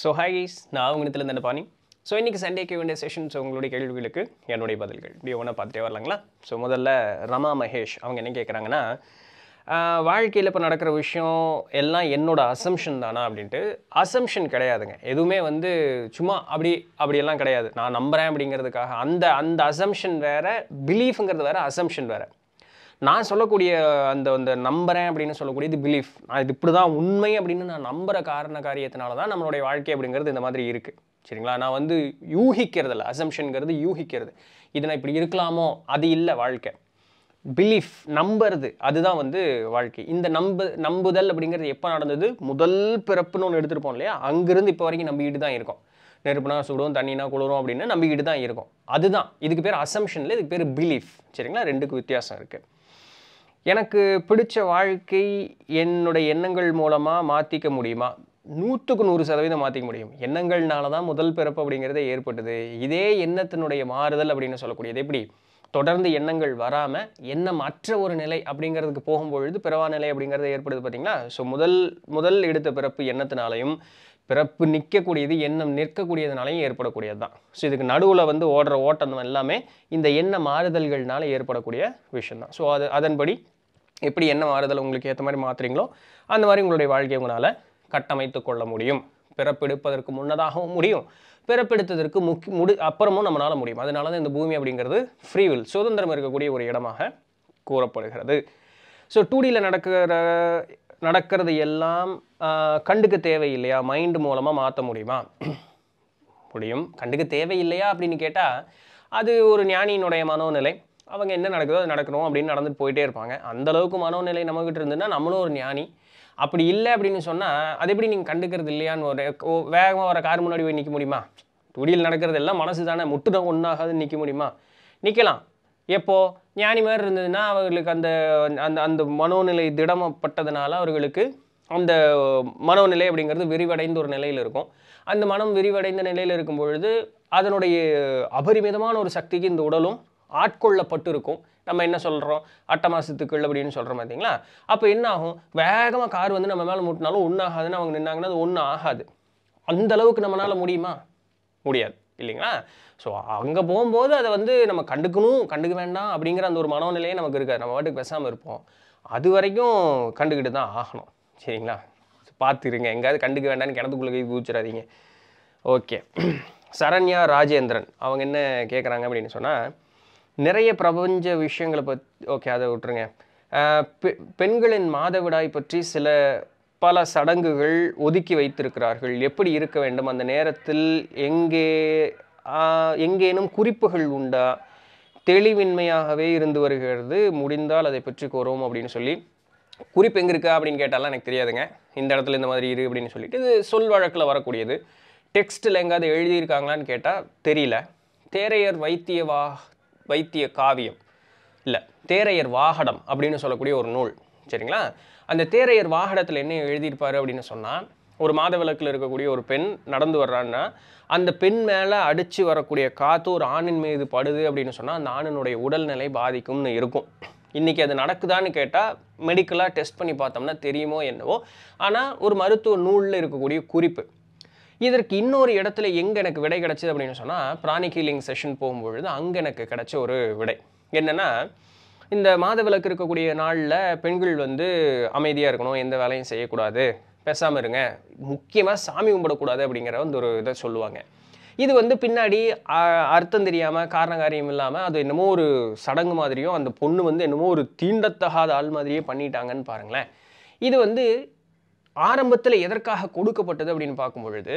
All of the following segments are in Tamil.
ஸோ ஹாய் கைஸ் நான் அவங்க இடத்துல இருந்த பாணி ஸோ இன்றைக்கி சண்டே கேண்டிய செஷன்ஸ் உங்களுடைய கேள்விகளுக்கு என்னுடைய பதில்கள் இப்படி ஒன்றா பார்த்துட்டே வரலாங்களா ஸோ முதல்ல ரமா மகேஷ் அவங்க என்ன கேட்குறாங்கன்னா வாழ்க்கையில் இப்போ நடக்கிற விஷயம் எல்லாம் என்னோடய அசம்ஷன் தானா அப்படின்ட்டு அசம்ஷன் கிடையாதுங்க எதுவுமே வந்து சும்மா அப்படி அப்படியெல்லாம் கிடையாது நான் நம்புகிறேன் அப்படிங்கிறதுக்காக அந்த அந்த அசம்ஷன் வேறு பிலீஃபுங்கிறது வேறு அசம்ஷன் வேறு நான் சொல்லக்கூடிய அந்த அந்த நம்புறேன் அப்படின்னு சொல்லக்கூடியது பிலீஃப் நான் இது இப்படி தான் உண்மை அப்படின்னு நான் நம்புகிற காரண காரியத்தினால தான் நம்மளுடைய வாழ்க்கை அப்படிங்கிறது இந்த மாதிரி இருக்குது சரிங்களா நான் வந்து யூகிக்கிறது இல்லை அசம்ஷனுங்கிறது யூகிக்கிறது இது நான் இப்படி இருக்கலாமோ அது இல்லை வாழ்க்கை பிலீஃப் நம்புறது அதுதான் வந்து வாழ்க்கை இந்த நம்பு நம்புதல் அப்படிங்கிறது எப்போ நடந்தது முதல் பிறப்புன்னு ஒன்று எடுத்துகிட்டு போகணும் இல்லையா அங்கேருந்து இப்போ வரைக்கும் நம்பிக்கிட்டு தான் இருக்கும் நெருப்புனா சுடும் தண்ணினா குளிரும் அப்படின்னு நம்பிக்கிட்டு தான் இருக்கும் அதுதான் இதுக்கு பேர் அசம்ஷனில் இதுக்கு பேர் பிலீஃப் சரிங்களா ரெண்டுக்கு வித்தியாசம் இருக்குது எனக்கு பிடிச்ச வாழ்க்கை என்னுடைய எண்ணங்கள் மூலமாக மாற்றிக்க முடியுமா நூற்றுக்கு நூறு சதவீதம் மாற்றிக்க முடியும் எண்ணங்கள்னால தான் முதல் பிறப்பு அப்படிங்கிறது ஏற்பட்டது இதே எண்ணத்தினுடைய மாறுதல் அப்படின்னு சொல்லக்கூடியது எப்படி தொடர்ந்து எண்ணங்கள் வராமல் எண்ணம் அற்ற ஒரு நிலை அப்படிங்கிறதுக்கு போகும்பொழுது பிறவா நிலை அப்படிங்கிறது ஏற்படுது பார்த்தீங்களா ஸோ முதல் முதல் எடுத்த பிறப்பு எண்ணத்தினாலையும் பிறப்பு நிற்கக்கூடியது எண்ணம் நிற்கக்கூடியதுனாலையும் ஏற்படக்கூடியது தான் ஸோ இதுக்கு நடுவில் வந்து ஓடுற ஓட்டம் எல்லாமே இந்த எண்ண மாறுதல்கள்னால ஏற்படக்கூடிய விஷயம் தான் ஸோ அது அதன்படி எப்படி என்ன மாறுதல் உங்களுக்கு ஏற்ற மாதிரி மாற்றுறீங்களோ அந்த மாதிரி உங்களுடைய வாழ்க்கையை உங்களால் கட்டமைத்து கொள்ள முடியும் பிறப்பெடுப்பதற்கு முன்னதாகவும் முடியும் பிறப்பெடுத்ததற்கு முக்கிய முடி அப்புறமும் நம்மளால் முடியும் அதனால தான் இந்த பூமி அப்படிங்கிறது ஃப்ரீவில் சுதந்திரம் இருக்கக்கூடிய ஒரு இடமாக கூறப்படுகிறது ஸோ டூடியில் நடக்கிற நடக்கிறது எல்லாம் கண்டுக்கு தேவையில்லையா மைண்டு மூலமாக மாற்ற முடியுமா முடியும் கண்டுக்க தேவையில்லையா அப்படின்னு கேட்டால் அது ஒரு ஞானியினுடைய மனோநிலை அவங்க என்ன நடக்குதோ அது நடக்கணும் அப்படின்னு நடந்துட்டு போயிட்டே இருப்பாங்க அந்தளவுக்கு மனோநிலை நம்மகிட்ட இருந்ததுன்னா நம்மளும் ஒரு ஞானி அப்படி இல்லை அப்படின்னு சொன்னால் அது எப்படி நீங்கள் கண்டுக்கிறது இல்லையான்னு ஒரு வேகமாக வர கார் முன்னாடி போய் நிற்க முடியுமா துடியில் நடக்கிறது எல்லாம் மனசு தானே முட்டுதான் ஒன்றாகாது நிற்க முடியுமா நிற்கலாம் எப்போது ஞானி மாதிரி இருந்ததுன்னா அவர்களுக்கு அந்த அந்த அந்த மனோநிலை திடமப்பட்டதுனால அவர்களுக்கு அந்த மனோநிலை அப்படிங்கிறது விரிவடைந்த ஒரு நிலையில் இருக்கும் அந்த மனம் விரிவடைந்த நிலையில் இருக்கும் பொழுது அதனுடைய அபரிமிதமான ஒரு சக்திக்கு இந்த உடலும் ஆட்கொள்ளப்பட்டிருக்கும் நம்ம என்ன சொல்கிறோம் அட்டை மாதத்துக்குள்ள அப்படின்னு சொல்கிறோம் பார்த்தீங்களா அப்போ என்ன ஆகும் வேகமாக கார் வந்து நம்ம மேலே மூட்டினாலும் ஒன்றும் ஆகாதுன்னு அவங்க நின்னாங்கன்னா அது ஒன்றும் ஆகாது அந்த அளவுக்கு நம்மளால் முடியுமா முடியாது இல்லைங்களா ஸோ அங்கே போகும்போது அதை வந்து நம்ம கண்டுக்கணும் கண்டுக்க வேண்டாம் அப்படிங்கிற அந்த ஒரு மனோநிலையே நமக்கு இருக்காது நம்ம வாட்டுக்கு பேசாமல் இருப்போம் அது வரைக்கும் கண்டுக்கிட்டு தான் ஆகணும் சரிங்களா பார்த்துருங்க எங்கேயாவது கண்டுக்க வேண்டாம்னு கிணத்துக்குள்ளே கை குதிச்சிடாதீங்க ஓகே சரண்யா ராஜேந்திரன் அவங்க என்ன கேட்குறாங்க அப்படின்னு சொன்னால் நிறைய பிரபஞ்ச விஷயங்களை பத் ஓகே அதை விட்டுருங்க பெண்களின் மாதவிடாய் பற்றி சில பல சடங்குகள் ஒதுக்கி வைத்திருக்கிறார்கள் எப்படி இருக்க வேண்டும் அந்த நேரத்தில் எங்கே எங்கேனும் குறிப்புகள் உண்டா தெளிவின்மையாகவே இருந்து வருகிறது முடிந்தால் அதை பற்றி கோரும் அப்படின்னு சொல்லி குறிப்பு எங்கே இருக்கா அப்படின்னு கேட்டாலாம் எனக்கு தெரியாதுங்க இந்த இடத்துல இந்த மாதிரி இரு அப்படின்னு சொல்லிட்டு இது சொல் வழக்கில் வரக்கூடியது டெக்ஸ்ட்டில் எங்காவது எழுதியிருக்காங்களான்னு கேட்டால் தெரியல தேரையர் வைத்தியவா வைத்திய காவியம் இல்லை தேரையர் வாகனம் அப்படின்னு சொல்லக்கூடிய ஒரு நூல் சரிங்களா அந்த தேரையர் வாகனத்தில் என்ன எழுதியிருப்பார் அப்படின்னு சொன்னால் ஒரு மாதவிளக்கில் இருக்கக்கூடிய ஒரு பெண் நடந்து வர்றான்னா அந்த பெண் மேலே அடித்து வரக்கூடிய காற்று ஒரு ஆணின் மீது படுது அப்படின்னு சொன்னால் அந்த ஆணினுடைய உடல்நிலை பாதிக்கும்னு இருக்கும் இன்றைக்கி அது நடக்குதான்னு கேட்டால் மெடிக்கலாக டெஸ்ட் பண்ணி பார்த்தோம்னா தெரியுமோ என்னவோ ஆனால் ஒரு மருத்துவ நூலில் இருக்கக்கூடிய குறிப்பு இதற்கு இன்னொரு இடத்துல எங்கே எனக்கு விடை கிடச்சிது அப்படின்னு சொன்னால் பிராணி ஹீலிங் செஷன் போகும்பொழுது அங்கே எனக்கு கிடச்ச ஒரு விடை என்னென்னா இந்த மாத விளக்கு இருக்கக்கூடிய நாளில் பெண்கள் வந்து அமைதியாக இருக்கணும் எந்த வேலையும் செய்யக்கூடாது பேசாமல் இருங்க முக்கியமாக சாமி கும்பிடக்கூடாது அப்படிங்கிற வந்து ஒரு இதை சொல்லுவாங்க இது வந்து பின்னாடி அர்த்தம் தெரியாமல் காரண காரியம் இல்லாமல் அது என்னமோ ஒரு சடங்கு மாதிரியும் அந்த பொண்ணு வந்து என்னமோ ஒரு தீண்டத்தகாத ஆள் மாதிரியே பண்ணிட்டாங்கன்னு பாருங்களேன் இது வந்து ஆரம்பத்தில் எதற்காக கொடுக்கப்பட்டது அப்படின்னு பார்க்கும் பொழுது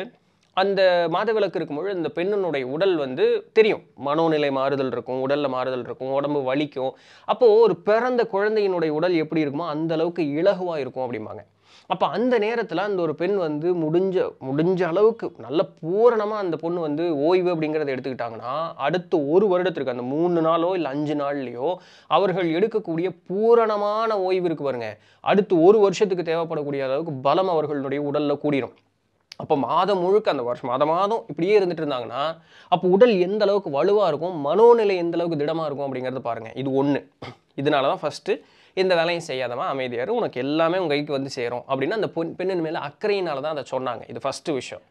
அந்த மாதவிளக்கு இருக்கும்பொழுது அந்த பெண்ணினுடைய உடல் வந்து தெரியும் மனோநிலை மாறுதல் இருக்கும் உடலில் மாறுதல் இருக்கும் உடம்பு வலிக்கும் அப்போது ஒரு பிறந்த குழந்தையினுடைய உடல் எப்படி இருக்குமோ அந்தளவுக்கு இலகுவாக இருக்கும் அப்படிம்பாங்க அப்போ அந்த நேரத்தில் அந்த ஒரு பெண் வந்து முடிஞ்ச முடிஞ்ச அளவுக்கு நல்ல பூரணமாக அந்த பொண்ணு வந்து ஓய்வு அப்படிங்கிறத எடுத்துக்கிட்டாங்கன்னா அடுத்த ஒரு வருடத்திற்கு அந்த மூணு நாளோ இல்லை அஞ்சு நாள்லையோ அவர்கள் எடுக்கக்கூடிய பூரணமான ஓய்வு இருக்கு பாருங்க அடுத்து ஒரு வருஷத்துக்கு தேவைப்படக்கூடிய அளவுக்கு பலம் அவர்களுடைய உடலில் கூடிரும் அப்போ மாதம் முழுக்க அந்த வருஷம் மாதம் மாதம் இப்படியே இருந்துட்டு இருந்தாங்கன்னா அப்போ உடல் எந்த அளவுக்கு வலுவாக இருக்கும் மனோநிலை எந்த அளவுக்கு திடமாக இருக்கும் அப்படிங்கிறத பாருங்கள் இது ஒன்று இதனால தான் ஃபஸ்ட்டு இந்த வேலையும் செய்யாதமா அமைதியாரு உனக்கு எல்லாமே உங்கள் கைக்கு வந்து சேரும் அப்படின்னு அந்த பொன் பெண்ணின் மேலே அக்கறையினால தான் அதை சொன்னாங்க இது ஃபஸ்ட்டு விஷயம்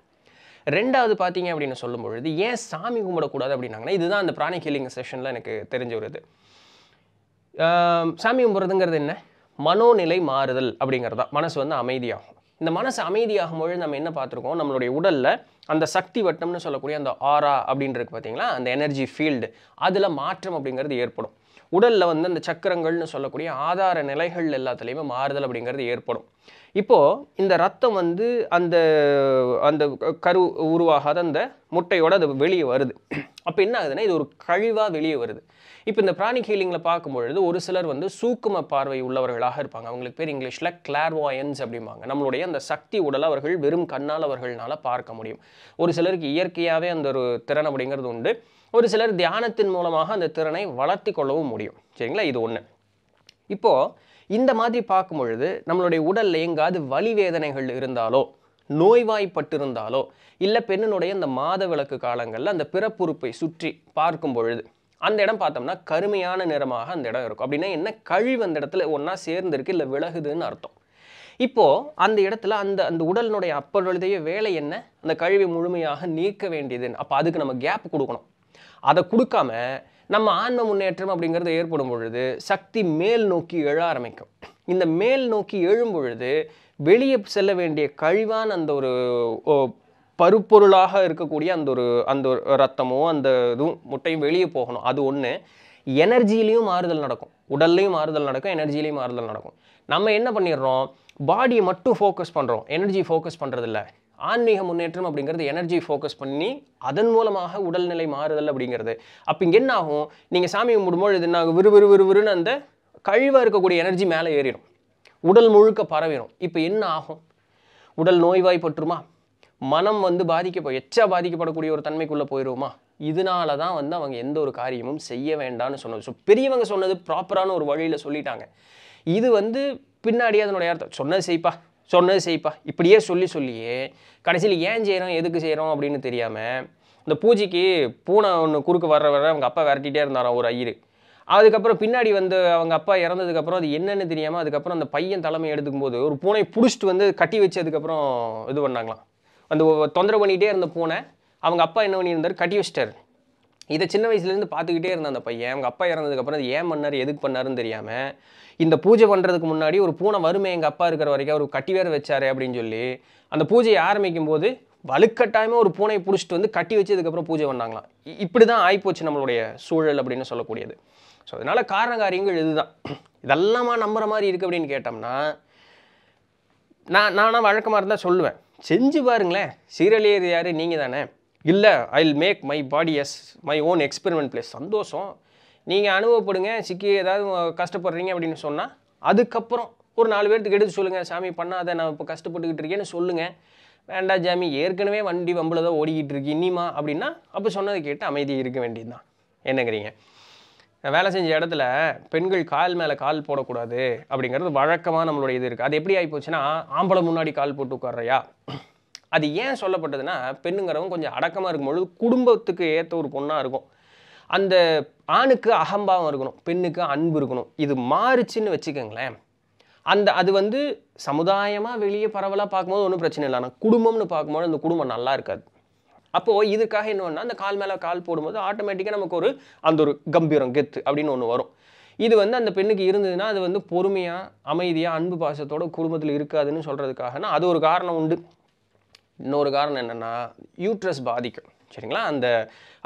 ரெண்டாவது பார்த்தீங்க அப்படின்னு சொல்லும் பொழுது ஏன் சாமி கும்பிடக்கூடாது அப்படின்னாங்கன்னா இதுதான் அந்த பிராணி ஹீலிங் செஷனில் எனக்கு தெரிஞ்ச வருது சாமி கும்பிட்றதுங்கிறது என்ன மனோநிலை மாறுதல் அப்படிங்கிறது தான் மனசு வந்து அமைதியாகும் இந்த மனசு அமைதியாகும் பொழுது நம்ம என்ன பார்த்துருக்கோம் நம்மளுடைய உடலில் அந்த சக்தி வட்டம்னு சொல்லக்கூடிய அந்த ஆரா அப்படின்றது பார்த்தீங்களா அந்த எனர்ஜி ஃபீல்டு அதில் மாற்றம் அப்படிங்கிறது ஏற்படும் உடலில் வந்து அந்த சக்கரங்கள்னு சொல்லக்கூடிய ஆதார நிலைகள் எல்லாத்துலேயுமே மாறுதல் அப்படிங்கிறது ஏற்படும் இப்போது இந்த ரத்தம் வந்து அந்த அந்த கரு உருவாகாத அந்த முட்டையோடு அது வெளியே வருது அப்போ என்ன ஆகுதுன்னா இது ஒரு கழிவாக வெளியே வருது இப்போ இந்த பிராணி ஹீலிங்கில் பார்க்கும்பொழுது ஒரு சிலர் வந்து சூக்கும பார்வை உள்ளவர்களாக இருப்பாங்க அவங்களுக்கு பேர் இங்கிலீஷில் கிளார்வாயன்ஸ் அப்படிம்பாங்க நம்மளுடைய அந்த சக்தி உடல் அவர்கள் வெறும் கண்ணால் அவர்களால் பார்க்க முடியும் ஒரு சிலருக்கு இயற்கையாகவே அந்த ஒரு திறன் அப்படிங்கிறது உண்டு ஒரு சிலர் தியானத்தின் மூலமாக அந்த திறனை வளர்த்தி கொள்ளவும் முடியும் சரிங்களா இது ஒன்று இப்போது இந்த மாதிரி பார்க்கும் பொழுது நம்மளுடைய உடலில் எங்காவது வலி வேதனைகள் இருந்தாலோ நோய்வாய்ப்பட்டிருந்தாலோ இல்லை பெண்ணினுடைய இந்த மாத விளக்கு காலங்களில் அந்த பிறப்புறுப்பை சுற்றி பார்க்கும் பொழுது அந்த இடம் பார்த்தோம்னா கருமையான நிறமாக அந்த இடம் இருக்கும் அப்படின்னா என்ன கழிவு அந்த இடத்துல ஒன்றா சேர்ந்துருக்கு இல்லை விலகுதுன்னு அர்த்தம் இப்போது அந்த இடத்துல அந்த அந்த உடலினுடைய அப்பொழுதைய வேலை என்ன அந்த கழிவை முழுமையாக நீக்க வேண்டியதுன்னு அப்போ அதுக்கு நம்ம கேப் கொடுக்கணும் அதை கொடுக்காம நம்ம ஆன்ம முன்னேற்றம் அப்படிங்கிறது ஏற்படும் பொழுது சக்தி மேல் நோக்கி எழ ஆரம்பிக்கும் இந்த மேல் நோக்கி எழும் பொழுது வெளியே செல்ல வேண்டிய கழிவான அந்த ஒரு பருப்பொருளாக இருக்கக்கூடிய அந்த ஒரு அந்த ஒரு ரத்தமோ அந்த இதுவும் முட்டையும் வெளியே போகணும் அது ஒன்று எனர்ஜிலையும் மாறுதல் நடக்கும் உடல்லையும் மாறுதல் நடக்கும் எனர்ஜிலையும் மாறுதல் நடக்கும் நம்ம என்ன பண்ணிடுறோம் பாடியை மட்டும் ஃபோக்கஸ் பண்ணுறோம் எனர்ஜி ஃபோக்கஸ் பண்ணுறதில்ல ஆன்மீக முன்னேற்றம் அப்படிங்கிறது எனர்ஜி ஃபோக்கஸ் பண்ணி அதன் மூலமாக உடல்நிலை மாறுதல் அப்படிங்கிறது அப்போ இங்கே என்ன ஆகும் நீங்கள் சாமி கும்பிடும்போது இது என்ன விறு விறு விறு விறுன்னு அந்த கழிவாக இருக்கக்கூடிய எனர்ஜி மேலே ஏறிடும் உடல் முழுக்க பரவிடும் இப்போ என்ன ஆகும் உடல் நோய்வாய்ப்பட்டுருமா மனம் வந்து பாதிக்க எச்சா பாதிக்கப்படக்கூடிய ஒரு தன்மைக்குள்ளே போயிடுவோமா இதனால தான் வந்து அவங்க எந்த ஒரு காரியமும் செய்ய வேண்டாம்னு சொன்னது ஸோ பெரியவங்க சொன்னது ப்ராப்பரான ஒரு வழியில் சொல்லிட்டாங்க இது வந்து பின்னாடி அதனுடைய அர்த்தம் சொன்னது செய்ப்பா சொன்னது செய்ப்பா இப்படியே சொல்லி சொல்லியே கடைசியில் ஏன் செய்கிறோம் எதுக்கு செய்கிறோம் அப்படின்னு தெரியாமல் இந்த பூஜைக்கு பூனை ஒன்று குறுக்கு வர்ற வர அவங்க அப்பா விரட்டிகிட்டே இருந்தாராம் ஒரு ஐயர் அதுக்கப்புறம் பின்னாடி வந்து அவங்க அப்பா இறந்ததுக்கப்புறம் அது என்னென்னு தெரியாமல் அதுக்கப்புறம் அந்த பையன் தலைமை எடுத்துக்கும் போது ஒரு பூனை பிடிச்சிட்டு வந்து கட்டி வச்சதுக்கப்புறம் இது பண்ணாங்களாம் அந்த தொந்தரவு பண்ணிகிட்டே இருந்த பூனை அவங்க அப்பா என்ன பண்ணியிருந்தார் கட்டி வச்சிட்டார் இதை சின்ன வயசுலேருந்து பார்த்துக்கிட்டே இருந்தேன் அந்த பையன் எங்கள் அப்பா இறந்ததுக்கப்புறம் ஏன் பண்ணார் எதுக்கு பண்ணாருன்னு தெரியாமல் இந்த பூஜை பண்ணுறதுக்கு முன்னாடி ஒரு பூனை வறுமை எங்கள் அப்பா இருக்கிற வரைக்கும் அவர் கட்டி வேறு வச்சார் அப்படின்னு சொல்லி அந்த பூஜையை ஆரம்பிக்கும் போது வலுக்கட்டாயமாக ஒரு பூனையை பிடிச்சிட்டு வந்து கட்டி வச்சு பூஜை பண்ணாங்களாம் இப்படி தான் ஆகிப்போச்சு நம்மளுடைய சூழல் அப்படின்னு சொல்லக்கூடியது ஸோ அதனால் காரணகாரியங்கள் இதுதான் இதெல்லாமா நம்புகிற மாதிரி இருக்குது அப்படின்னு கேட்டோம்னா நான் நானாக வழக்கமாக இருந்தால் சொல்லுவேன் செஞ்சு பாருங்களேன் சீரழியது யார் நீங்கள் தானே இல்லை I will make my body as my own experiment place சந்தோஷம் நீங்கள் அனுபவப்படுங்க சிக்கி ஏதாவது கஷ்டப்படுறீங்க அப்படின்னு சொன்னால் அதுக்கப்புறம் ஒரு நாலு பேர்த்துக்கு எடுத்து சொல்லுங்கள் சாமி பண்ணாத நான் இப்போ கஷ்டப்பட்டுக்கிட்டு இருக்கேன்னு சொல்லுங்கள் வேண்டாம் ஜாமி ஏற்கனவே வண்டி வம்பில் தான் ஓடிக்கிட்டு இருக்கு இனிமா அப்படின்னா அப்போ சொன்னதை கேட்டு அமைதி இருக்க வேண்டியது தான் என்னங்கிறீங்க வேலை செஞ்ச இடத்துல பெண்கள் கால் மேலே கால் போடக்கூடாது அப்படிங்கிறது வழக்கமாக நம்மளுடைய இது இருக்குது அது எப்படி ஆகிப்போச்சுன்னா ஆம்பளை முன்னாடி கால் போட்டு உட்காரையா அது ஏன் சொல்லப்பட்டதுன்னா பெண்ணுங்கிறவங்க கொஞ்சம் அடக்கமாக இருக்கும்போது குடும்பத்துக்கு ஏற்ற ஒரு பொண்ணாக இருக்கும் அந்த ஆணுக்கு அகம்பாவம் இருக்கணும் பெண்ணுக்கு அன்பு இருக்கணும் இது மாறுச்சுன்னு வச்சுக்கோங்களேன் அந்த அது வந்து சமுதாயமாக வெளியே பரவலாக பார்க்கும்போது ஒன்றும் பிரச்சனை இல்லை ஆனால் குடும்பம்னு பார்க்கும்போது அந்த குடும்பம் நல்லா இருக்காது அப்போது இதுக்காக என்னன்னா அந்த கால் மேலே கால் போடும்போது ஆட்டோமேட்டிக்காக நமக்கு ஒரு அந்த ஒரு கம்பீரம் கெத்து அப்படின்னு ஒன்று வரும் இது வந்து அந்த பெண்ணுக்கு இருந்ததுன்னா அது வந்து பொறுமையாக அமைதியாக அன்பு பாசத்தோட குடும்பத்தில் இருக்காதுன்னு சொல்கிறதுக்காகனா அது ஒரு காரணம் உண்டு இன்னொரு காரணம் என்னென்னா யூட்ரஸ் பாதிக்கும் சரிங்களா அந்த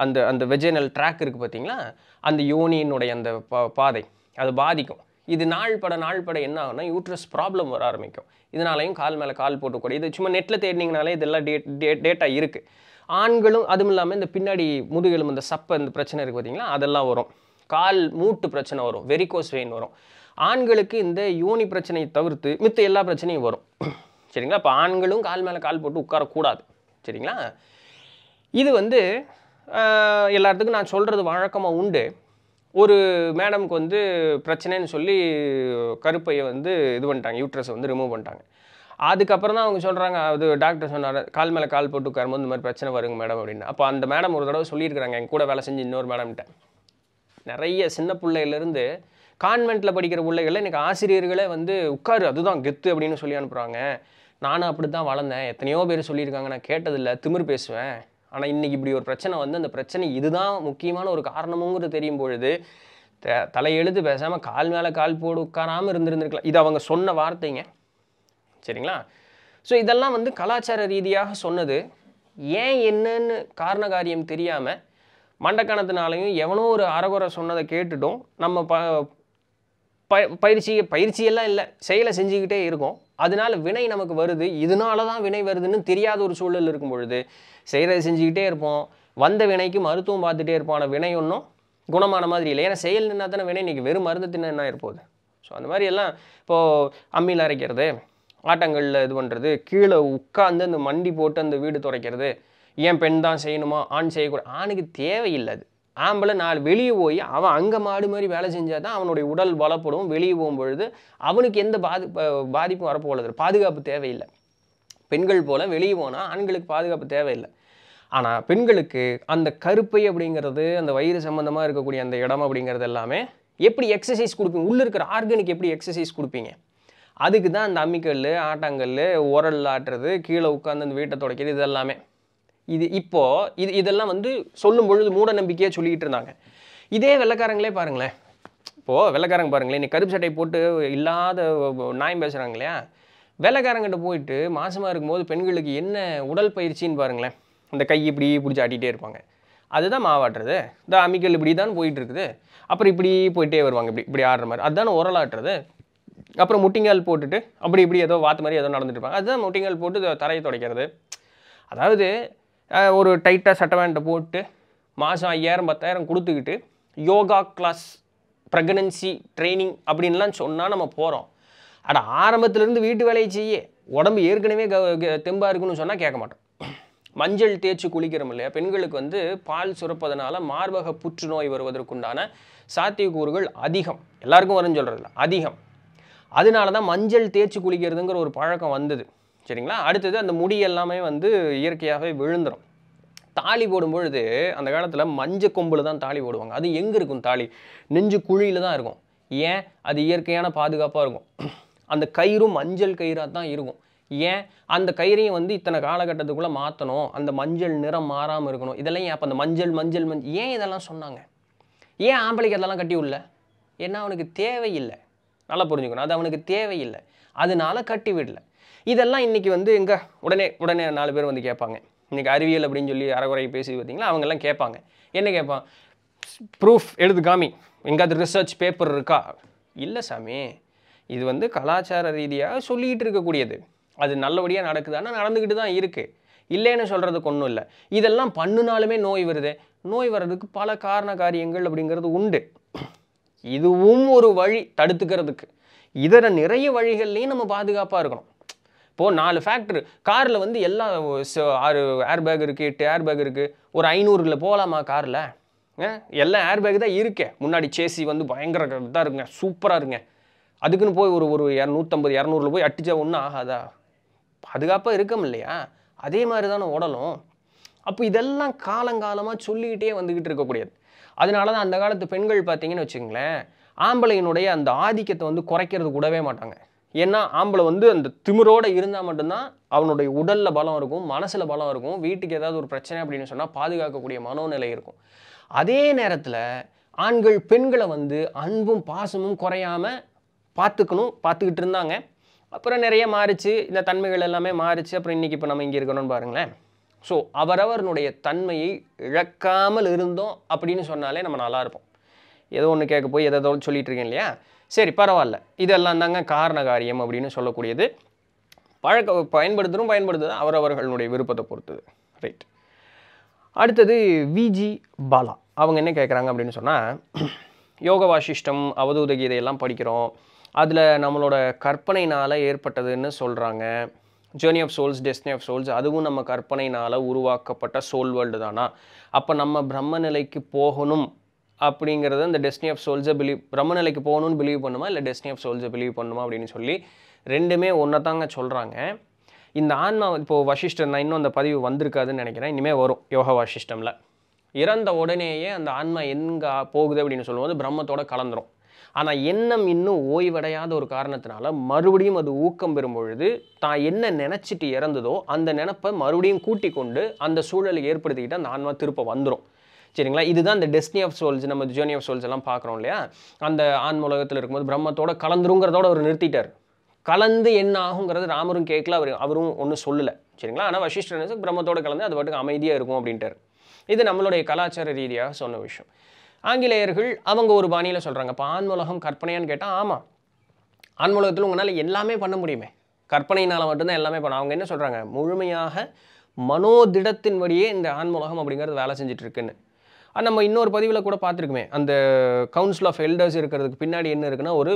அந்த அந்த வெஜினல் ட்ராக் இருக்குது பார்த்தீங்களா அந்த யோனியினுடைய அந்த பா பாதை அது பாதிக்கும் இது நாள் பட நாள் பட என்ன ஆகும்னா யூட்ரஸ் ப்ராப்ளம் வர ஆரம்பிக்கும் இதனாலையும் கால் மேலே கால் போட்டுக்கூடிய இது சும்மா நெட்டில் தேடினீங்கனாலே இதெல்லாம் டே டே டேட்டா இருக்குது ஆண்களும் அதுவும் இல்லாமல் இந்த பின்னாடி முதுகெலும் இந்த சப்பை இந்த பிரச்சனை இருக்குது பார்த்தீங்களா அதெல்லாம் வரும் கால் மூட்டு பிரச்சனை வரும் வெரிகோஸ் வெயின் வரும் ஆண்களுக்கு இந்த யோனி பிரச்சனையை தவிர்த்து மித்த எல்லா பிரச்சனையும் வரும் சரிங்களா இப்போ ஆண்களும் கால் மேலே கால் போட்டு உட்காரக்கூடாது சரிங்களா இது வந்து எல்லாத்துக்கும் நான் சொல்கிறது வழக்கமாக உண்டு ஒரு மேடமுக்கு வந்து பிரச்சனைன்னு சொல்லி கருப்பையை வந்து இது பண்ணிட்டாங்க யூட்ரஸை வந்து ரிமூவ் பண்ணிட்டாங்க அதுக்கப்புறம் தான் அவங்க சொல்கிறாங்க அது டாக்டர் சொன்னார் கால் மேலே கால் போட்டு உட்காரும்போது இந்த மாதிரி பிரச்சனை வருங்க மேடம் அப்படின்னு அப்போ அந்த மேடம் ஒரு தடவை சொல்லியிருக்கிறாங்க என் கூட வேலை செஞ்சு இன்னொரு மேடம்கிட்ட நிறைய சின்ன பிள்ளையிலேருந்து கான்வெண்ட்டில் படிக்கிற பிள்ளைகளில் இன்றைக்கி ஆசிரியர்களே வந்து உட்காரு அதுதான் கெத்து அப்படின்னு சொல்லி அனுப்புகிறாங்க நானும் அப்படி தான் வளர்ந்தேன் எத்தனையோ பேர் சொல்லியிருக்காங்க நான் கேட்டதில்லை திமிர் பேசுவேன் ஆனால் இன்றைக்கி இப்படி ஒரு பிரச்சனை வந்து அந்த பிரச்சனை இதுதான் முக்கியமான ஒரு காரணமுங்கிறது தெரியும் பொழுது த தலையெழுத்து பேசாமல் கால் மேலே கால் போடு உட்காராமல் இருந்திருந்துருக்கலாம் இது அவங்க சொன்ன வார்த்தைங்க சரிங்களா ஸோ இதெல்லாம் வந்து கலாச்சார ரீதியாக சொன்னது ஏன் என்னன்னு காரண காரியம் தெரியாமல் மண்டக்கணத்தினாலையும் எவனோ ஒரு அறகுறை சொன்னதை கேட்டுட்டும் நம்ம ப பயிற்சி பயிற்சியெல்லாம் இல்லை செயலை செஞ்சுக்கிட்டே இருக்கோம் அதனால வினை நமக்கு வருது இதனால தான் வினை வருதுன்னு தெரியாத ஒரு சூழல் இருக்கும் பொழுது செய்கிறத செஞ்சுக்கிட்டே இருப்போம் வந்த வினைக்கு மருத்துவம் பார்த்துட்டே இருப்போம் ஆனால் வினை ஒன்றும் குணமான மாதிரி இல்லை ஏன்னா செயல் நின்னா தானே வினை இன்றைக்கி வெறும் மருந்து தின்னா என்ன இருப்போது ஸோ அந்த மாதிரி எல்லாம் இப்போது அம்மியில் அரைக்கிறது ஆட்டங்களில் இது பண்ணுறது கீழே உட்காந்து அந்த மண்டி போட்டு அந்த வீடு துடைக்கிறது ஏன் பெண் தான் செய்யணுமா ஆண் செய்யக்கூடாது ஆணுக்கு தேவையில்லை அது ஆம்பளை நாலு வெளியே போய் அவன் அங்கே மாடு மாதிரி வேலை செஞ்சால் தான் அவனுடைய உடல் பலப்படும் வெளியே போகும்பொழுது அவனுக்கு எந்த பாதி பாதிப்பும் வரப்போகிறது பாதுகாப்பு தேவையில்லை பெண்கள் போல் வெளியே போனால் ஆண்களுக்கு பாதுகாப்பு தேவையில்லை ஆனால் பெண்களுக்கு அந்த கருப்பை அப்படிங்கிறது அந்த வயிறு சம்மந்தமாக இருக்கக்கூடிய அந்த இடம் அப்படிங்கிறது எல்லாமே எப்படி எக்ஸசைஸ் கொடுப்பீங்க உள்ளே இருக்கிற ஆர்கனிக் எப்படி எக்ஸசைஸ் கொடுப்பீங்க அதுக்கு தான் அந்த அம்மிக்கல் ஆட்டாங்கல் உரல் ஆட்டுறது கீழே உட்காந்து அந்த வீட்டை துடைக்கிறது இதெல்லாமே இது இப்போது இது இதெல்லாம் வந்து சொல்லும் பொழுது மூட நம்பிக்கையாக சொல்லிக்கிட்டு இருந்தாங்க இதே வெள்ளக்காரங்களே பாருங்களேன் இப்போது வெள்ளக்காரங்க பாருங்களேன் நீ கருப்பு சட்டை போட்டு இல்லாத நாயம் பேசுகிறாங்க இல்லையா வெள்ளக்காரங்கிட்ட போயிட்டு மாதமாக இருக்கும்போது பெண்களுக்கு என்ன உடல் பயிற்சின்னு பாருங்களேன் இந்த கை இப்படி பிடிச்சி ஆட்டிகிட்டே இருப்பாங்க அதுதான் மாவாட்டுறது இந்த அமிக்கல் இப்படி தான் போயிட்டு இருக்குது அப்புறம் இப்படி போயிட்டே வருவாங்க இப்படி இப்படி ஆடுற மாதிரி அதுதான் உரலாட்டுறது அப்புறம் முட்டிங்கால் போட்டுட்டு அப்படி இப்படி ஏதோ வாத்து மாதிரி ஏதோ நடந்துட்டு இருப்பாங்க அதுதான் முட்டிங்கால் போட்டு தரையை துடைக்கிறது அதாவது ஒரு டைட்டாக சட்ட வேண்டை போட்டு மாதம் ஐயாயிரம் பத்தாயிரம் கொடுத்துக்கிட்டு யோகா கிளாஸ் ப்ரெக்னன்சி ட்ரைனிங் அப்படின்லாம் சொன்னால் நம்ம போகிறோம் அட ஆரம்பத்துலேருந்து வீட்டு வேலையை செய்ய உடம்பு ஏற்கனவே க தெம்பாக இருக்குன்னு சொன்னால் கேட்க மாட்டோம் மஞ்சள் தேய்ச்சி குளிக்கிறோம் இல்லையா பெண்களுக்கு வந்து பால் சுரப்பதனால மார்பக புற்றுநோய் வருவதற்குண்டான சாத்தியக்கூறுகள் அதிகம் எல்லாருக்கும் வரும்னு சொல்கிறதில்ல அதிகம் அதனால தான் மஞ்சள் தேய்ச்சி குளிக்கிறதுங்கிற ஒரு பழக்கம் வந்தது சரிங்களா அடுத்தது அந்த முடி எல்லாமே வந்து இயற்கையாகவே விழுந்துடும் தாலி போடும் பொழுது அந்த காலத்தில் மஞ்ச கொம்பில் தான் தாலி போடுவாங்க அது எங்கே இருக்கும் தாலி நெஞ்சு குழியில் தான் இருக்கும் ஏன் அது இயற்கையான பாதுகாப்பாக இருக்கும் அந்த கயிறும் மஞ்சள் கயிறாக தான் இருக்கும் ஏன் அந்த கயிறையும் வந்து இத்தனை காலகட்டத்துக்குள்ளே மாற்றணும் அந்த மஞ்சள் நிறம் மாறாமல் இருக்கணும் இதெல்லாம் ஏன் அப்போ அந்த மஞ்சள் மஞ்சள் மஞ்சள் ஏன் இதெல்லாம் சொன்னாங்க ஏன் ஆம்பளைக்கு அதெல்லாம் கட்டி உள்ள ஏன்னா அவனுக்கு தேவையில்லை நல்லா புரிஞ்சுக்கணும் அது அவனுக்கு தேவையில்லை அதனால கட்டி விடலை இதெல்லாம் இன்றைக்கி வந்து எங்கே உடனே உடனே நாலு பேர் வந்து கேட்பாங்க இன்றைக்கி அறிவியல் அப்படின்னு சொல்லி அறகுறை பேசி பார்த்தீங்களா அவங்கெல்லாம் கேட்பாங்க என்ன கேட்பான் ப்ரூஃப் எழுது காமி எங்காவது ரிசர்ச் பேப்பர் இருக்கா இல்லை சாமி இது வந்து கலாச்சார ரீதியாக சொல்லிக்கிட்டு இருக்கக்கூடியது அது நல்லபடியாக நடக்குதுன்னா நடந்துக்கிட்டு தான் இருக்குது இல்லைன்னு சொல்கிறதுக்கு ஒன்றும் இல்லை இதெல்லாம் பண்ணுனாலுமே நோய் வருது நோய் வர்றதுக்கு பல காரண காரியங்கள் அப்படிங்கிறது உண்டு இதுவும் ஒரு வழி தடுத்துக்கிறதுக்கு இதர நிறைய வழிகள்லையும் நம்ம பாதுகாப்பாக இருக்கணும் இப்போது நாலு ஃபேக்டர் காரில் வந்து எல்லா ஆறு ஏர் பேக் இருக்குது எட்டு ஏர் பேக் இருக்குது ஒரு ஐநூறில் போகலாமா காரில் எல்லாம் ஏர் பேக் தான் இருக்கே முன்னாடி சேசி வந்து பயங்கர இதாக இருக்குங்க சூப்பராக இருங்க அதுக்குன்னு போய் ஒரு ஒரு இரநூத்தம்பது இரநூறுல போய் அட்டிச்சா ஒன்றும் ஆகாதா பாதுகாப்பாக இருக்கம் இல்லையா அதே மாதிரி தானே உடலும் அப்போ இதெல்லாம் காலங்காலமாக சொல்லிக்கிட்டே வந்துக்கிட்டு இருக்கக்கூடியது அதனால தான் அந்த காலத்து பெண்கள் பார்த்தீங்கன்னு வச்சுங்களேன் ஆம்பளையினுடைய அந்த ஆதிக்கத்தை வந்து குறைக்கிறது கூடவே மாட்டாங்க ஏன்னா ஆம்பளை வந்து அந்த திமிரோடு இருந்தால் மட்டும்தான் அவனுடைய உடலில் பலம் இருக்கும் மனசில் பலம் இருக்கும் வீட்டுக்கு ஏதாவது ஒரு பிரச்சனை அப்படின்னு சொன்னால் பாதுகாக்கக்கூடிய மனோநிலை இருக்கும் அதே நேரத்தில் ஆண்கள் பெண்களை வந்து அன்பும் பாசமும் குறையாமல் பார்த்துக்கணும் பார்த்துக்கிட்டு இருந்தாங்க அப்புறம் நிறைய மாறிச்சு இந்த தன்மைகள் எல்லாமே மாறிச்சு அப்புறம் இன்றைக்கி இப்போ நம்ம இங்கே இருக்கணும்னு பாருங்களேன் ஸோ அவரவருடைய தன்மையை இழக்காமல் இருந்தோம் அப்படின்னு சொன்னாலே நம்ம நல்லா இருப்போம் ஏதோ ஒன்று கேட்க போய் எதோ சொல்லிகிட்டு இருக்கேன் இல்லையா சரி பரவாயில்ல இதெல்லாம் தாங்க காரண காரியம் அப்படின்னு சொல்லக்கூடியது பழக்க பயன்படுத்தணும் பயன்படுத்துறது அவரவர்களுடைய விருப்பத்தை பொறுத்தது ரைட் அடுத்தது விஜி பாலா அவங்க என்ன கேட்குறாங்க அப்படின்னு சொன்னால் யோக வாசிஷ்டம் அவதூத கீதையெல்லாம் படிக்கிறோம் அதில் நம்மளோட கற்பனைனால் ஏற்பட்டதுன்னு சொல்கிறாங்க journey of souls destiny of souls அதுவும் நம்ம கற்பனைனால் உருவாக்கப்பட்ட சோல் வேர்ல்டு தானா அப்போ நம்ம பிரம்ம நிலைக்கு போகணும் அப்படிங்கிறத இந்த டெஸ்டினி ஆஃப் சோல்ஸை பிலீவ் பிரம்மநிலைக்கு போகணும்னு பிலீவ் பண்ணுமா இல்லை டெஸ்டினி ஆஃப் சோல்ஸை பிலீவ் பண்ணுமா அப்படின்னு சொல்லி ரெண்டுமே ஒன்றை தாங்க சொல்கிறாங்க இந்த ஆன்மா இப்போது வசிஷ்டன் இன்னும் அந்த பதிவு வந்திருக்காதுன்னு நினைக்கிறேன் இனிமேல் வரும் யோகா வசிஷ்டமில் இறந்த உடனேயே அந்த ஆன்மா எங்கே போகுது அப்படின்னு சொல்லும்போது பிரம்மத்தோட கலந்துரும் ஆனால் எண்ணம் இன்னும் ஓய்வடையாத ஒரு காரணத்தினால மறுபடியும் அது ஊக்கம் பெறும் பொழுது தான் என்ன நினச்சிட்டு இறந்ததோ அந்த நினப்பை மறுபடியும் கூட்டி கொண்டு அந்த சூழலை ஏற்படுத்திக்கிட்டு அந்த ஆன்மா திருப்ப வந்துடும் சரிங்களா இதுதான் இந்த டெஸ்னி ஆஃப் சோல்ஸ் நம்ம ஜேர்னி ஆஃப் சோல்ஸ் எல்லாம் பார்க்குறோம் இல்லையா அந்த ஆன் உலகத்தில் இருக்கும்போது பிரம்மத்தோட கலந்துருங்கிறதோட அவர் நிறுத்திட்டார் கலந்து என்ன ஆகுங்கிறது ராமரும் கேட்கல அவர் அவரும் ஒன்றும் சொல்லலை சரிங்களா ஆனால் வசிஷ்டர் பிரம்மத்தோட கலந்து அது பாட்டுக்கு அமைதியாக இருக்கும் அப்படின்ட்டார் இது நம்மளுடைய கலாச்சார ரீதியாக சொன்ன விஷயம் ஆங்கிலேயர்கள் அவங்க ஒரு பாணியில் சொல்கிறாங்க இப்போ உலகம் கற்பனையான்னு கேட்டால் ஆமாம் உலகத்தில் உங்களால் எல்லாமே பண்ண முடியுமே கற்பனையினால் மட்டும்தான் எல்லாமே பண்ண அவங்க என்ன சொல்கிறாங்க முழுமையாக மனோதிடத்தின் வழியே இந்த ஆன்முலகம் அப்படிங்கிறது வேலை இருக்குன்னு ஆனால் நம்ம இன்னொரு பதிவில் கூட பார்த்துருக்குமே அந்த கவுன்சில் ஆஃப் எல்டர்ஸ் இருக்கிறதுக்கு பின்னாடி என்ன இருக்குன்னா ஒரு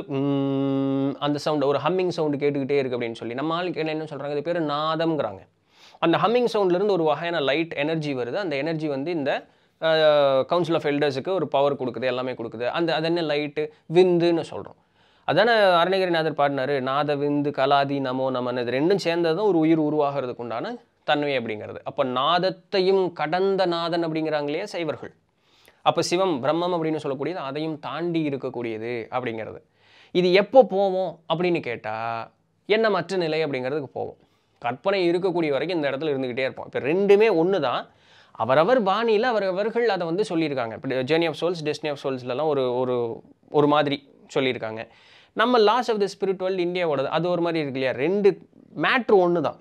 அந்த சவுண்ட் ஒரு ஹம்மிங் சவுண்டு கேட்டுக்கிட்டே இருக்குது அப்படின்னு சொல்லி நம்ம ஆளுக்கு என்ன என்ன சொல்கிறாங்க இது பேர் நாதம்ங்கிறாங்க அந்த ஹம்மிங் சவுண்ட்லேருந்து ஒரு வகையான லைட் எனர்ஜி வருது அந்த எனர்ஜி வந்து இந்த கவுன்சில் ஆஃப் எல்டர்ஸுக்கு ஒரு பவர் கொடுக்குது எல்லாமே கொடுக்குது அந்த அது என்ன லைட்டு விந்துன்னு சொல்கிறோம் அதான அருணகிரிநாதர் பாடினார் நாத விந்து கலாதி நமோ நமன் இது ரெண்டும் சேர்ந்ததும் ஒரு உயிர் உருவாகிறதுக்கு உண்டான தன்மை அப்படிங்கிறது அப்போ நாதத்தையும் கடந்த நாதன் அப்படிங்கிறாங்களே சைவர்கள் அப்போ சிவம் பிரம்மம் அப்படின்னு சொல்லக்கூடியது அதையும் தாண்டி இருக்கக்கூடியது அப்படிங்கிறது இது எப்போ போவோம் அப்படின்னு கேட்டால் என்ன மற்ற நிலை அப்படிங்கிறதுக்கு போவோம் கற்பனை இருக்கக்கூடிய வரைக்கும் இந்த இடத்துல இருந்துக்கிட்டே இருப்போம் இப்போ ரெண்டுமே ஒன்று தான் அவரவர் பாணியில் அவரவர்கள் அதை வந்து சொல்லியிருக்காங்க இப்போ journey of souls destiny of சோல்ஸ்லலாம் ஒரு ஒரு ஒரு மாதிரி சொல்லியிருக்காங்க நம்ம லாஸ் ஆஃப் தி ஸ்பிரிச்சுவல் இந்தியாவோடது அது ஒரு மாதிரி இருக்கு இல்லையா ரெண்டு மேட்ரு ஒன்று தான்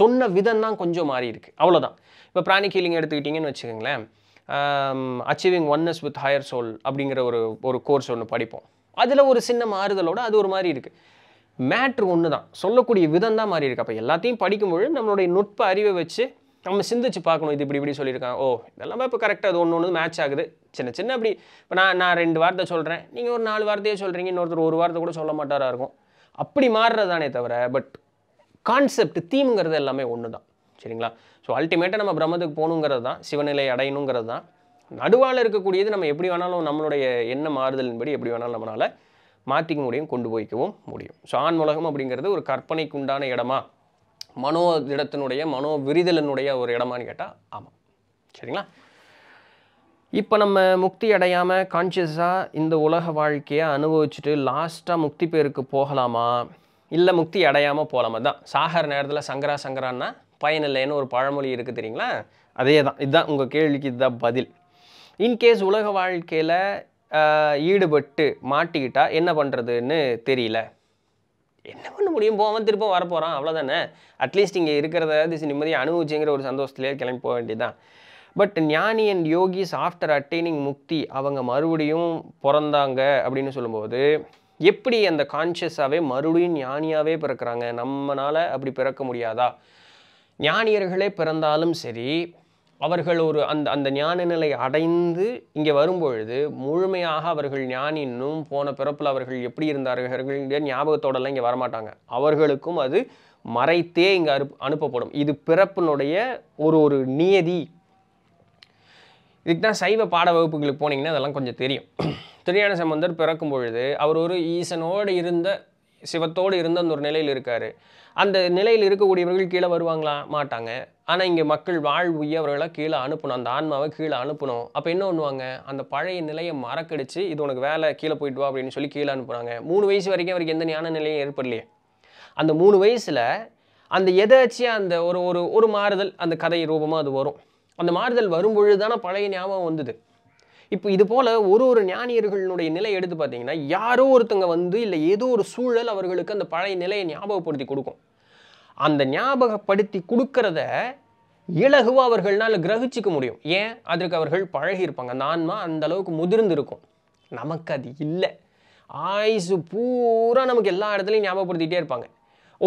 சொன்ன விதம் தான் கொஞ்சம் மாறி இருக்குது அவ்வளோதான் இப்போ பிராணி கீலிங் எடுத்துக்கிட்டிங்கன்னு வச்சுக்கோங்களேன் achieving oneness with higher soul அப்படிங்கிற ஒரு ஒரு கோர்ஸ் ஒன்று படிப்போம் அதில் ஒரு சின்ன மாறுதலோட அது ஒரு மாதிரி இருக்குது மேட்ரு ஒன்று தான் சொல்லக்கூடிய விதம் தான் மாறி இருக்குது அப்போ எல்லாத்தையும் படிக்கும்பொழுது நம்மளுடைய நுட்ப அறிவை வச்சு நம்ம சிந்திச்சு பார்க்கணும் இது இப்படி இப்படி சொல்லியிருக்காங்க ஓ இதெல்லாம் இப்போ கரெக்டாக அது ஒன்று ஒன்று மேட்ச் ஆகுது சின்ன சின்ன அப்படி இப்போ நான் நான் ரெண்டு வார்த்தை சொல்கிறேன் நீங்கள் ஒரு நாலு வார்த்தையே சொல்கிறீங்க இன்னொருத்தர் ஒரு வார்த்தை கூட சொல்ல மாட்டாராக இருக்கும் அப்படி மாறுறதானே தவிர பட் கான்செப்ட் தீம்ங்கிறது எல்லாமே ஒன்று தான் சரிங்களா ஸோ அல்டிமேட்டாக நம்ம பிரம்மத்துக்கு போகணுங்கிறது தான் சிவநிலை அடையணுங்கிறது தான் நடுவால் இருக்கக்கூடியது நம்ம எப்படி வேணாலும் நம்மளுடைய எண்ண மாறுதலின்படி எப்படி வேணாலும் நம்மளால் மாற்றிக்க முடியும் கொண்டு போய்க்கவும் முடியும் ஸோ ஆண் உலகம் அப்படிங்கிறது ஒரு கற்பனைக்கு உண்டான இடமா மனோ இடத்தினுடைய மனோ விரிதலினுடைய ஒரு இடமான்னு கேட்டால் ஆமாம் சரிங்களா இப்போ நம்ம முக்தி அடையாமல் கான்ஷியஸாக இந்த உலக வாழ்க்கையை அனுபவிச்சுட்டு லாஸ்ட்டாக முக்தி பேருக்கு போகலாமா இல்லை முக்தி அடையாமல் போகலாமா தான் சாகர் நேரத்தில் சங்கரா சங்கரான்னா பயனில்லைன்னு ஒரு பழமொழி இருக்குது தெரியுங்களா அதே தான் இதுதான் உங்கள் கேள்விக்கு இதுதான் பதில் இன்கேஸ் உலக வாழ்க்கையில் ஈடுபட்டு மாட்டிக்கிட்டால் என்ன பண்ணுறதுன்னு தெரியல என்ன பண்ண முடியும் போவன் திரும்ப வரப்போகிறான் அவ்வளோதானே அட்லீஸ்ட் இங்கே இருக்கிறதாவது நிம்மதியை அனுபவிச்சுங்கிற ஒரு சந்தோஷத்துலேயே கிளம்பி போக வேண்டியதான் பட் ஞானி அண்ட் யோகிஸ் ஆஃப்டர் அட்டைனிங் முக்தி அவங்க மறுபடியும் பிறந்தாங்க அப்படின்னு சொல்லும்போது எப்படி அந்த கான்ஷியஸாகவே மறுபடியும் ஞானியாகவே பிறக்கிறாங்க நம்மளால் அப்படி பிறக்க முடியாதா ஞானியர்களே பிறந்தாலும் சரி அவர்கள் ஒரு அந்த அந்த ஞான நிலை அடைந்து இங்கே வரும்பொழுது முழுமையாக அவர்கள் ஞானி இன்னும் போன பிறப்பில் அவர்கள் எப்படி இருந்தார்கள் ஞாபகத்தோடலாம் இங்கே வரமாட்டாங்க அவர்களுக்கும் அது மறைத்தே இங்கே அனு அனுப்பப்படும் இது பிறப்பினுடைய ஒரு ஒரு நியதி இதுக்கு தான் சைவ பாட வகுப்புகளுக்கு போனீங்கன்னா அதெல்லாம் கொஞ்சம் தெரியும் திருஞான சம்பந்தர் பிறக்கும் பொழுது அவர் ஒரு ஈசனோடு இருந்த சிவத்தோடு இருந்து அந்த ஒரு நிலையில் இருக்கார் அந்த நிலையில் இருக்கக்கூடியவர்கள் கீழே வருவாங்களா மாட்டாங்க ஆனால் இங்கே மக்கள் வாழ்வுயவர்களை கீழே அனுப்பணும் அந்த ஆன்மாவை கீழே அனுப்பணும் அப்போ என்ன பண்ணுவாங்க அந்த பழைய நிலையை மறக்கடிச்சு இது உனக்கு வேலை கீழே போயிட்டு வா அப்படின்னு சொல்லி கீழே அனுப்புகிறாங்க மூணு வயசு வரைக்கும் அவருக்கு எந்த ஞான நிலையும் ஏற்படலையே அந்த மூணு வயசில் அந்த எதாச்சியாக அந்த ஒரு ஒரு ஒரு மாறுதல் அந்த கதை ரூபமாக அது வரும் அந்த மாறுதல் வரும்பொழுது தானே பழைய ஞாபகம் வந்தது இப்போ இது போல் ஒரு ஒரு ஞானியர்களுடைய நிலை எடுத்து பார்த்தீங்கன்னா யாரோ ஒருத்தங்க வந்து இல்லை ஏதோ ஒரு சூழல் அவர்களுக்கு அந்த பழைய நிலையை ஞாபகப்படுத்தி கொடுக்கும் அந்த ஞாபகப்படுத்தி கொடுக்கறத இலகுவாக அவர்கள்னால் கிரகிச்சிக்க முடியும் ஏன் அதற்கு அவர்கள் பழகியிருப்பாங்க அந்த ஆன்மா அந்த அளவுக்கு முதிர்ந்துருக்கும் நமக்கு அது இல்லை ஆயுசு பூரா நமக்கு எல்லா இடத்துலையும் ஞாபகப்படுத்திகிட்டே இருப்பாங்க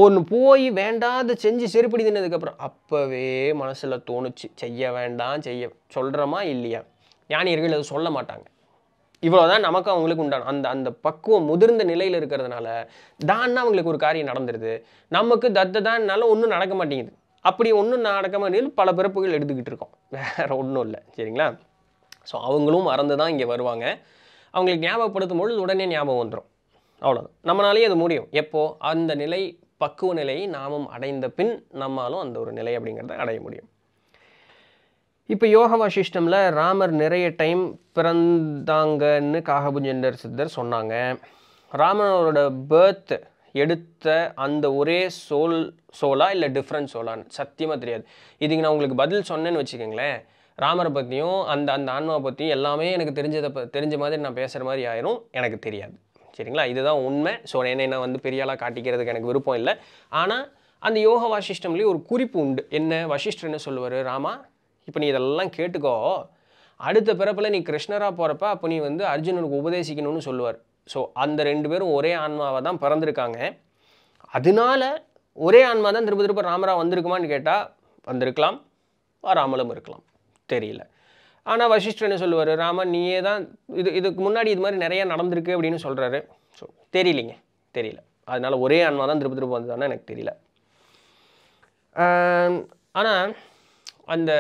ஒன்று போய் வேண்டாத செஞ்சு செருப்படி தின்னதுக்கப்புறம் அப்போவே மனசில் தோணுச்சு செய்ய வேண்டாம் செய்ய சொல்கிறோமா இல்லையா ஞானியர்கள் அது சொல்ல மாட்டாங்க இவ்வளோதான் நமக்கு அவங்களுக்கு உண்டான அந்த அந்த பக்குவம் முதிர்ந்த நிலையில் இருக்கிறதுனால தான்னா அவங்களுக்கு ஒரு காரியம் நடந்துருது நமக்கு தத்தை தான்னால ஒன்றும் நடக்க மாட்டேங்குது அப்படி ஒன்றும் நடக்க மாட்டேங்குது பல பிறப்புகள் எடுத்துக்கிட்டு இருக்கோம் வேறு ஒன்றும் இல்லை சரிங்களா ஸோ அவங்களும் மறந்து தான் இங்கே வருவாங்க அவங்களுக்கு ஞாபகப்படுத்தும் பொழுது உடனே ஞாபகம் வந்துடும் அவ்வளோதான் நம்மளாலேயே அது முடியும் எப்போது அந்த நிலை பக்குவ நிலையை நாமும் அடைந்த பின் நம்மாலும் அந்த ஒரு நிலை அப்படிங்கிறத அடைய முடியும் இப்போ யோக வசிஷ்டமில் ராமர் நிறைய டைம் பிறந்தாங்கன்னு காகபுஜேந்தர் சித்தர் சொன்னாங்க ராமனோட பேர்த் எடுத்த அந்த ஒரே சோல் சோலா இல்லை டிஃப்ரெண்ட் சோலான்னு சத்தியமாக தெரியாது இதுக்கு நான் உங்களுக்கு பதில் சொன்னேன்னு வச்சுக்கோங்களேன் ராமரை பற்றியும் அந்த அந்த ஆன்மாவை பற்றியும் எல்லாமே எனக்கு தெரிஞ்சதை ப தெரிஞ்ச மாதிரி நான் பேசுகிற மாதிரி ஆயிரும் எனக்கு தெரியாது சரிங்களா இதுதான் உண்மை ஸோ என்ன என்ன வந்து பெரிய ஆளாக காட்டிக்கிறதுக்கு எனக்கு விருப்பம் இல்லை ஆனால் அந்த யோக வாசிஷ்டம்லேயே ஒரு குறிப்பு உண்டு என்ன வசிஷ்டர் என்ன சொல்லுவார் ராமா இப்போ நீ இதெல்லாம் கேட்டுக்கோ அடுத்த பிறப்பில் நீ கிருஷ்ணராக போகிறப்ப அப்போ நீ வந்து அர்ஜுனனுக்கு உபதேசிக்கணும்னு சொல்லுவார் ஸோ அந்த ரெண்டு பேரும் ஒரே ஆன்மாவை தான் பிறந்திருக்காங்க அதனால ஒரே ஆன்மா தான் திருப்ப திருப்ப ராமராக வந்திருக்குமான்னு கேட்டால் வந்திருக்கலாம் வராமலும் இருக்கலாம் தெரியல ஆனால் வசிஷ்டர் என்ன சொல்லுவார் ராமன் நீயே தான் இது இதுக்கு முன்னாடி இது மாதிரி நிறையா நடந்திருக்கு அப்படின்னு சொல்கிறாரு ஸோ தெரியலிங்க தெரியல அதனால் ஒரே ஆன்மா தான் திருப்ப திருப்ப வந்ததுன்னா எனக்கு தெரியல ஆனால் அந்த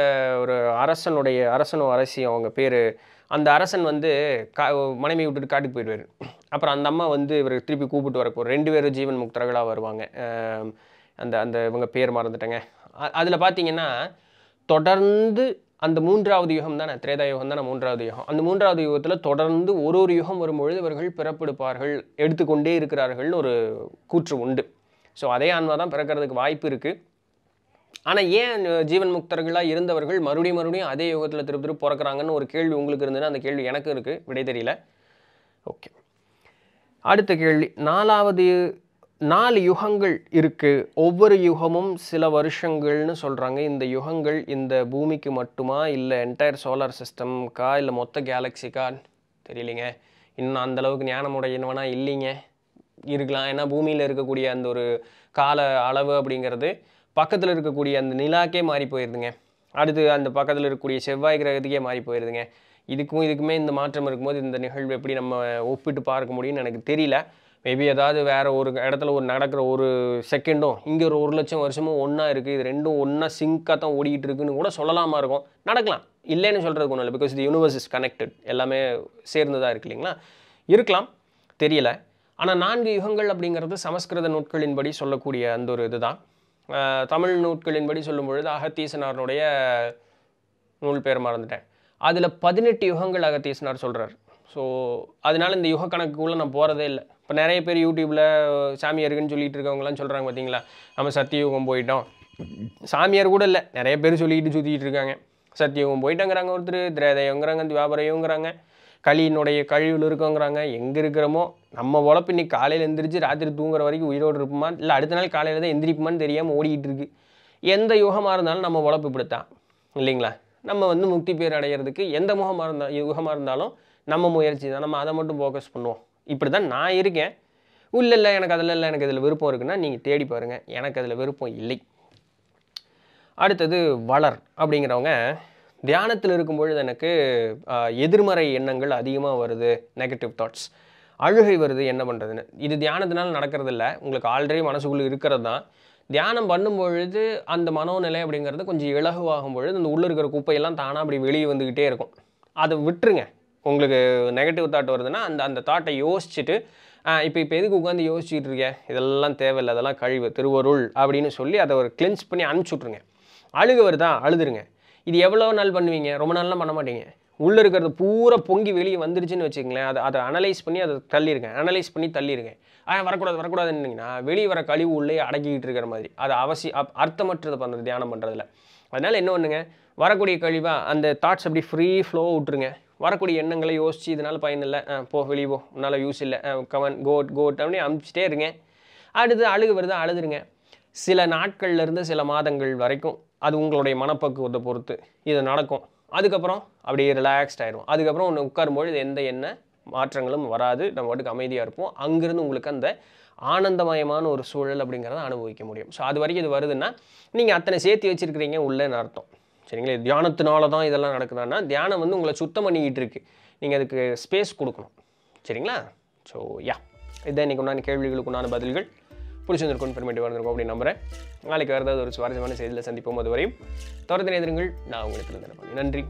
ஒரு அரசனுடைய அரசனும் அரசியும் அவங்க பேர் அந்த அரசன் வந்து கா மனைவி விட்டுட்டு காட்டுக்கு போயிடுவார் அப்புறம் அந்த அம்மா வந்து இவர் திருப்பி கூப்பிட்டு வரப்போ ரெண்டு பேரும் ஜீவன் முக்தர்களாக வருவாங்க அந்த அந்த இவங்க பேர் மறந்துட்டேங்க அதில் பார்த்தீங்கன்னா தொடர்ந்து அந்த மூன்றாவது யுகம் தானே திரேதா யுகம் தானே மூன்றாவது யுகம் அந்த மூன்றாவது யுகத்தில் தொடர்ந்து ஒரு ஒரு யுகம் வரும்பொழுது இவர்கள் பிறப்பெடுப்பார்கள் எடுத்துக்கொண்டே இருக்கிறார்கள்னு ஒரு கூற்று உண்டு ஸோ அதே ஆன்மா தான் பிறக்கிறதுக்கு வாய்ப்பு இருக்குது ஆனால் ஏன் ஜீவன் முக்தர்களாக இருந்தவர்கள் மறுபடியும் மறுபடியும் அதே யோகத்தில் திருப்பி திருப்பி பிறக்கிறாங்கன்னு ஒரு கேள்வி உங்களுக்கு இருந்ததுன்னா அந்த கேள்வி எனக்கு இருக்குது விடை தெரியல ஓகே அடுத்த கேள்வி நாலாவது நாலு யுகங்கள் இருக்குது ஒவ்வொரு யுகமும் சில வருஷங்கள்னு சொல்கிறாங்க இந்த யுகங்கள் இந்த பூமிக்கு மட்டுமா இல்லை என்டையர் சோலார் சிஸ்டம்க்கா இல்லை மொத்த கேலக்சிக்கா தெரியலைங்க இன்னும் அந்தளவுக்கு ஞானமுடையவனா இல்லைங்க இருக்கலாம் ஏன்னா பூமியில் இருக்கக்கூடிய அந்த ஒரு கால அளவு அப்படிங்கிறது பக்கத்தில் இருக்கக்கூடிய அந்த நிலாக்கே மாறி போயிருதுங்க அடுத்து அந்த பக்கத்தில் இருக்கக்கூடிய செவ்வாய் கிரகத்துக்கே மாறி போயிருதுங்க இதுக்கும் இதுக்குமே இந்த மாற்றம் இருக்கும்போது இந்த நிகழ்வு எப்படி நம்ம ஒப்பிட்டு பார்க்க முடியும்னு எனக்கு தெரியல மேபி ஏதாவது வேறு ஒரு இடத்துல ஒரு நடக்கிற ஒரு செகண்டும் இங்கே ஒரு ஒரு லட்சம் வருஷமும் ஒன்றா இருக்குது இது ரெண்டும் ஒன்றா சிங்காக தான் ஓடிக்கிட்டு இருக்குன்னு கூட சொல்லலாமா இருக்கும் நடக்கலாம் இல்லைன்னு சொல்கிறதுக்கு ஒன்றும் இல்லை பிகாஸ் இது யூனிவர்ஸ் இஸ் கனெக்டட் எல்லாமே சேர்ந்ததாக இருக்குது இல்லைங்களா இருக்கலாம் தெரியல ஆனால் நான்கு யுகங்கள் அப்படிங்கிறது சமஸ்கிருத நூட்களின்படி சொல்லக்கூடிய அந்த ஒரு இதுதான் தமிழ் நூட்களின்படி சொல்லும் பொழுது அகத்தீசனாரனுடைய நூல் பேர் மறந்துட்டேன் அதில் பதினெட்டு யுகங்கள் அகத்தீசனார் சொல்கிறார் ஸோ அதனால் இந்த யுக கணக்குக்குள்ளே நான் போகிறதே இல்லை இப்போ நிறைய பேர் யூடியூப்பில் சாமியாருக்குன்னு சொல்லிகிட்டு இருக்கவங்களாம் சொல்கிறாங்க பார்த்தீங்களா நம்ம சத்தியுகம் போயிட்டோம் சாமியார் கூட இல்லை நிறைய பேர் சொல்லிக்கிட்டு சுற்றிக்கிட்டு இருக்காங்க சத்தியுகம் போயிட்டோங்கிறாங்க ஒருத்தர் திரேதயங்கிறாங்க வியாபாரங்கிறாங்க களியினுடைய கழிவில் இருக்கோங்கிறாங்க எங்கே இருக்கிறோமோ நம்ம உழப்பு இன்னைக்கு காலையில் எழுந்திரிச்சு ராத்திரி தூங்குற வரைக்கும் உயிரோடு இருப்போமா இல்லை அடுத்த நாள் காலையில் தான் எந்திரிப்போமான்னு தெரியாமல் ஓடிக்கிட்டு இருக்குது எந்த யுகமாக இருந்தாலும் நம்ம உழப்பு இப்படித்தான் இல்லைங்களா நம்ம வந்து முக்தி பேர் அடைகிறதுக்கு எந்த முகமாக இருந்தால் யுகமாக இருந்தாலும் நம்ம முயற்சி தான் நம்ம அதை மட்டும் ஃபோக்கஸ் பண்ணுவோம் இப்படி தான் நான் இருக்கேன் உள்ள இல்லை எனக்கு அதில் இல்லை எனக்கு இதில் விருப்பம் இருக்குன்னா நீங்கள் தேடி பாருங்கள் எனக்கு அதில் விருப்பம் இல்லை அடுத்தது வளர் அப்படிங்கிறவங்க தியானத்தில் இருக்கும் பொழுது எனக்கு எதிர்மறை எண்ணங்கள் அதிகமாக வருது நெகட்டிவ் தாட்ஸ் அழுகை வருது என்ன பண்ணுறதுன்னு இது தியானத்தினால் நடக்கிறதில்ல உங்களுக்கு ஆல்ரெடி மனசுக்குள்ளே இருக்கிறது தான் தியானம் பண்ணும்பொழுது அந்த மனோநிலை அப்படிங்கிறது கொஞ்சம் இலகுவாகும் பொழுது அந்த உள்ளே இருக்கிற குப்பையெல்லாம் தானாக அப்படி வெளியே வந்துக்கிட்டே இருக்கும் அதை விட்டுருங்க உங்களுக்கு நெகட்டிவ் தாட் வருதுன்னா அந்த அந்த தாட்டை யோசிச்சுட்டு இப்போ இப்போ எதுக்கு உட்காந்து யோசிச்சுட்டு இருக்கேன் இதெல்லாம் தேவையில்லை அதெல்லாம் கழிவு திருவருள் அப்படின்னு சொல்லி அதை ஒரு கிளென்ஸ் பண்ணி அனுப்பிச்சுட்ருங்க அழுக வருதா அழுதுருங்க இது எவ்வளோ நாள் பண்ணுவீங்க ரொம்ப நாள்லாம் பண்ண மாட்டீங்க உள்ளே இருக்கிறது பூரா பொங்கி வெளியே வந்துருச்சுன்னு வச்சுக்கங்களேன் அதை அதை அனலைஸ் பண்ணி அதை தள்ளியிருக்கேன் அனலைஸ் பண்ணி தள்ளியிருக்கேன் ஆ வரக்கூடாது வரக்கூடாதுன்னிங்கன்னா வெளியே வர கழிவு உள்ளே அடக்கிக்கிட்டு இருக்கிற மாதிரி அது அவசியம் அப் அர்த்தமற்றது பண்ணுறது தியானம் பண்ணுறதுல அதனால் என்ன ஒன்றுங்க வரக்கூடிய கழிவாக அந்த தாட்ஸ் அப்படி ஃப்ரீ ஃப்ளோ விட்டுருங்க வரக்கூடிய எண்ணங்களை யோசித்து இதனால் பயனில்லை போ வெளியே போ உன்னால் யூஸ் இல்லை கவன் கோட் கோட் அப்படின்னு அனுப்பிச்சிட்டே இருங்க அடுத்து அழுகு வருது அழுதுருங்க சில நாட்கள்லேருந்து சில மாதங்கள் வரைக்கும் அது உங்களுடைய மனப்பக்குவத்தை பொறுத்து இது நடக்கும் அதுக்கப்புறம் அப்படியே ரிலாக்ஸ்ட் ஆகிரும் அதுக்கப்புறம் ஒன்று உட்காரும்பொழுது எந்த எண்ணெய் மாற்றங்களும் வராது நம்ம வாட்டுக்கு அமைதியாக இருப்போம் அங்கேருந்து உங்களுக்கு அந்த ஆனந்தமயமான ஒரு சூழல் அப்படிங்கிறத அனுபவிக்க முடியும் ஸோ அது வரைக்கும் இது வருதுன்னா நீங்கள் அத்தனை சேர்த்து வச்சுருக்கிறீங்க உள்ளேன்னு அர்த்தம் சரிங்களா தியானத்தினால தான் இதெல்லாம் நடக்குதுன்னா தியானம் வந்து உங்களை சுத்தம் பண்ணிக்கிட்டு இருக்கு நீங்கள் அதுக்கு ஸ்பேஸ் கொடுக்கணும் சரிங்களா ஸோ யா இதான் இன்றைக்கி உண்டான கேள்விகளுக்கு உண்டான பதில்கள் பிடிச்சிருந்திருக்கும் இன்ஃபர்மேட்டிவாக வந்திருக்கும் அப்படின்னு நம்புறேன் நாளைக்கு வேறு ஏதாவது ஒரு சுவாரஸ்யமான செய்தியில் சந்திப்போம் அதுவரையும் தொடர்ந்து எதிருங்கள் நான் உங்களுக்கு நன்றி